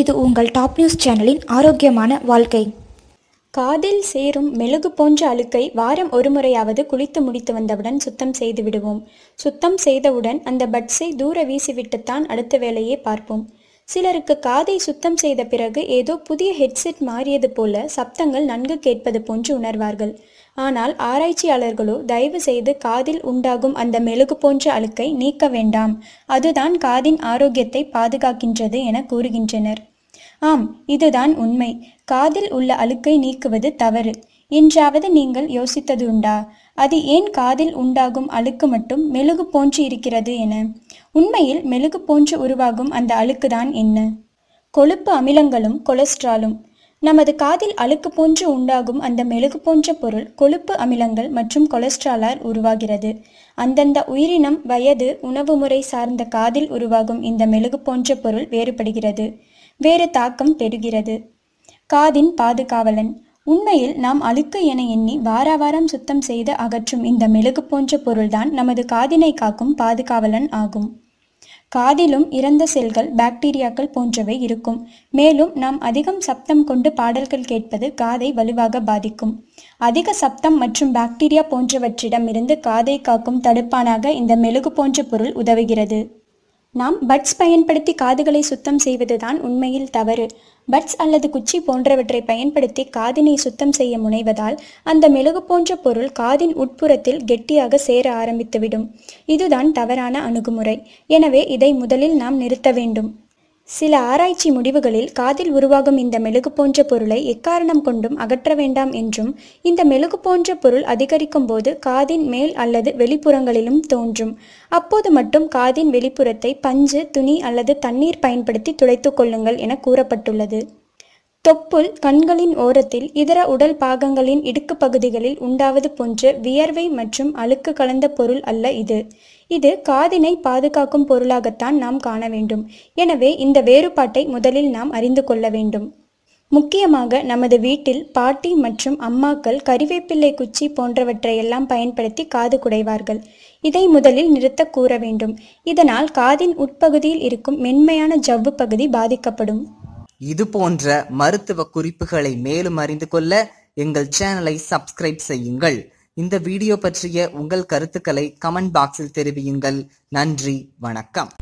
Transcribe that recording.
இது உங்கள் top news சேனலின் ஆரோக்கியமான வாழ்க்கை காதில் சேரும் மெழுகு போன்ற அழுக்கை வாரம் ஒரு முறையாவது குளித்து முடித்து வந்தவுடன் சுத்தம் செய்து விடுவோம் சுத்தம் செய்தவுடன் அந்த பட்ஸை தூர வீசிவிட்டுத்தான் அடுத்த வேலையை பார்ப்போம் சிலருக்கு காதை சுத்தம் செய்த பிறகு ஏதோ புதிய ஹெட்செட் மாறியது போல சப்தங்கள் நன்கு கேட்பது போன்று உணர்வார்கள் ஆனால் ஆராய்ச்சியாளர்களோ தயவு செய்து காதில் உண்டாகும் அந்த மெழுகு போன்ற அழுக்கை நீக்க வேண்டாம் அதுதான் காதின் ஆரோக்கியத்தை பாதுகாக்கின்றது என கூறுகின்றனர் ஆம் இதுதான் உண்மை காதில் உள்ள அழுக்கை நீக்குவது தவறு என்றாவது நீங்கள் யோசித்தது உண்டா அது ஏன் காதில் உண்டாகும் அழுக்கு மட்டும் மெழுகு போன்று இருக்கிறது என உண்மையில் மெழுகு போன்று உருவாகும் அந்த அழுக்கு தான் என்ன கொழுப்பு அமிலங்களும் கொலஸ்ட்ராலும் நமது காதில் அழுக்கு போன்று உண்டாகும் அந்த மெழுகு போன்ற பொருள் கொழுப்பு அமிலங்கள் மற்றும் கொலஸ்ட்ராலால் உருவாகிறது அந்தந்த உயிரினம் வயது உணவு முறை சார்ந்த காதில் உருவாகும் இந்த மெழுகு போன்ற பொருள் வேறுபடுகிறது வேறு தாக்கம் பெறுகிறது காதின் பாதுகாவலன் உண்மையில் நாம் அழுக்கு என எண்ணி வார வாரம் சுத்தம் செய்து அகற்றும் இந்த மெழுகு போன்ற பொருள்தான் நமது காதினை காக்கும் பாதுகாவலன் ஆகும் காதிலும் இறந்த செல்கள் பாக்டீரியாக்கள் போன்றவை இருக்கும் மேலும் நாம் அதிகம் சப்தம் கொண்டு பாடல்கள் கேட்பது காதை வலுவாக பாதிக்கும் அதிக சப்தம் மற்றும் பாக்டீரியா போன்றவற்றிடமிருந்து காதை காக்கும் தடுப்பானாக இந்த மெழுகு போன்ற பொருள் உதவுகிறது நாம் பட்ஸ் பயன்படுத்தி காதுகளை சுத்தம் செய்வதுதான் உண்மையில் தவறு பட்ஸ் அல்லது குச்சி போன்றவற்றை பயன்படுத்தி காதினை சுத்தம் செய்ய முனைவதால் அந்த மெழுகு போன்ற பொருள் காதின் உட்புறத்தில் கெட்டியாக சேர ஆரம்பித்துவிடும் இதுதான் தவறான அணுகுமுறை எனவே இதை முதலில் நாம் நிறுத்த வேண்டும் சில ஆராய்ச்சி முடிவுகளில் காதில் உருவாகும் இந்த மெழுகு போன்ற பொருளை எக்காரணம் கொண்டும் அகற்ற வேண்டாம் என்றும் இந்த மெழுகு போன்ற பொருள் அதிகரிக்கும் போது காதின் மேல் அல்லது வெளிப்புறங்களிலும் தோன்றும் அப்போது மட்டும் காதின் வெளிப்புறத்தை பஞ்சு துணி அல்லது தண்ணீர் பயன்படுத்தி துடைத்து கொள்ளுங்கள் என கூறப்பட்டுள்ளது தொப்புள் கண்களின் ஓரத்தில் இதர உடல் பாகங்களின் இடுக்கு பகுதிகளில் உண்டாவது போன்ற வியர்வை மற்றும் அழுக்கு கலந்த பொருள் அல்ல இது இது காதினை பாதுகாக்கும் பொருளாகத்தான் நாம் காண வேண்டும் எனவே இந்த வேறுபாட்டை முதலில் நாம் அறிந்து கொள்ள வேண்டும் முக்கியமாக நமது வீட்டில் பாட்டி மற்றும் அம்மாக்கள் கறிவேப்பிள்ளை குச்சி போன்றவற்றையெல்லாம் பயன்படுத்தி காது குடைவார்கள் இதை முதலில் நிறுத்த கூற வேண்டும் இதனால் காதின் உட்பகுதியில் இருக்கும் மென்மையான ஜவ்வு பகுதி பாதிக்கப்படும் இது போன்ற மருத்துவ குறிப்புகளை மேலும் அறிந்து கொள்ள எங்கள் சேனலை சப்ஸ்கிரைப் செய்யுங்கள் இந்த வீடியோ பற்றிய உங்கள் கருத்துக்களை கமெண்ட் பாக்ஸில் தெரிவியுங்கள் நன்றி வணக்கம்